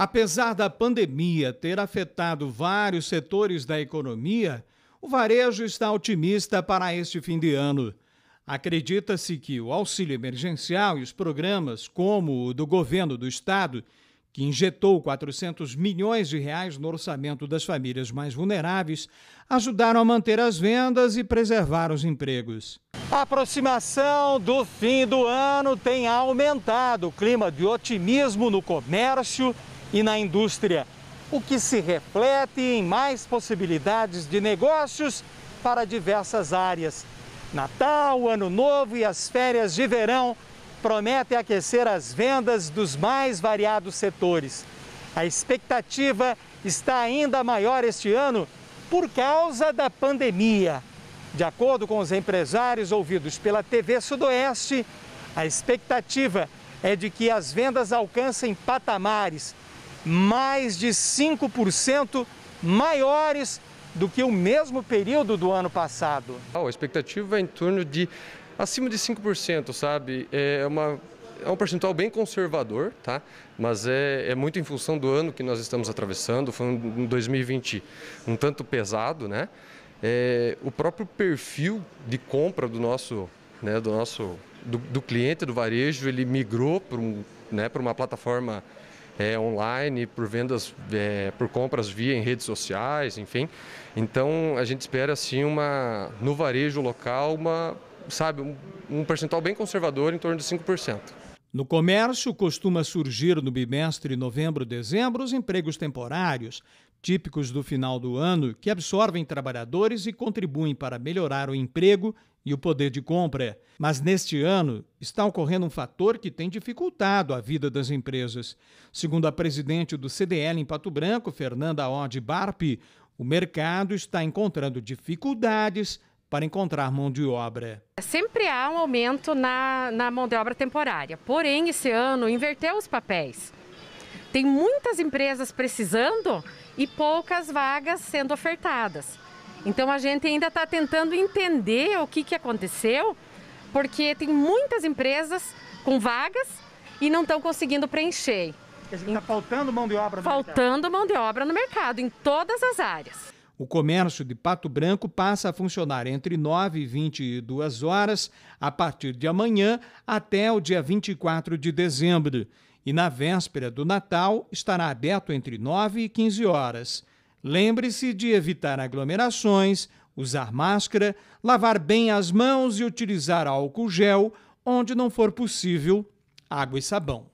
Apesar da pandemia ter afetado vários setores da economia, o varejo está otimista para este fim de ano. Acredita-se que o auxílio emergencial e os programas, como o do governo do estado, que injetou 400 milhões de reais no orçamento das famílias mais vulneráveis, ajudaram a manter as vendas e preservar os empregos. A aproximação do fim do ano tem aumentado o clima de otimismo no comércio e na indústria, o que se reflete em mais possibilidades de negócios para diversas áreas. Natal, Ano Novo e as férias de verão prometem aquecer as vendas dos mais variados setores. A expectativa está ainda maior este ano por causa da pandemia. De acordo com os empresários ouvidos pela TV Sudoeste, a expectativa é de que as vendas alcancem patamares mais de 5% maiores do que o mesmo período do ano passado. A expectativa é em torno de acima de 5%, sabe? É uma é um percentual bem conservador, tá? Mas é, é, muito em função do ano que nós estamos atravessando. Foi um 2020 um tanto pesado, né? É, o próprio perfil de compra do nosso, né, do nosso do, do cliente do varejo, ele migrou para um, né, para uma plataforma é, online, por vendas, é, por compras via em redes sociais, enfim. Então a gente espera assim uma no varejo local uma sabe um, um percentual bem conservador em torno de 5%. No comércio, costuma surgir no bimestre novembro-dezembro os empregos temporários, típicos do final do ano, que absorvem trabalhadores e contribuem para melhorar o emprego e o poder de compra. É. Mas neste ano está ocorrendo um fator que tem dificultado a vida das empresas. Segundo a presidente do CDL em Pato Branco, Fernanda Odd Barpe, o mercado está encontrando dificuldades para encontrar mão de obra. Sempre há um aumento na, na mão de obra temporária, porém, esse ano inverteu os papéis. Tem muitas empresas precisando e poucas vagas sendo ofertadas. Então a gente ainda está tentando entender o que, que aconteceu, porque tem muitas empresas com vagas e não estão conseguindo preencher. Está faltando mão de obra no Faltando mercado. mão de obra no mercado, em todas as áreas. O comércio de Pato Branco passa a funcionar entre 9 e 22 horas a partir de amanhã até o dia 24 de dezembro. E na véspera do Natal estará aberto entre 9 e 15 horas. Lembre-se de evitar aglomerações, usar máscara, lavar bem as mãos e utilizar álcool gel onde não for possível, água e sabão.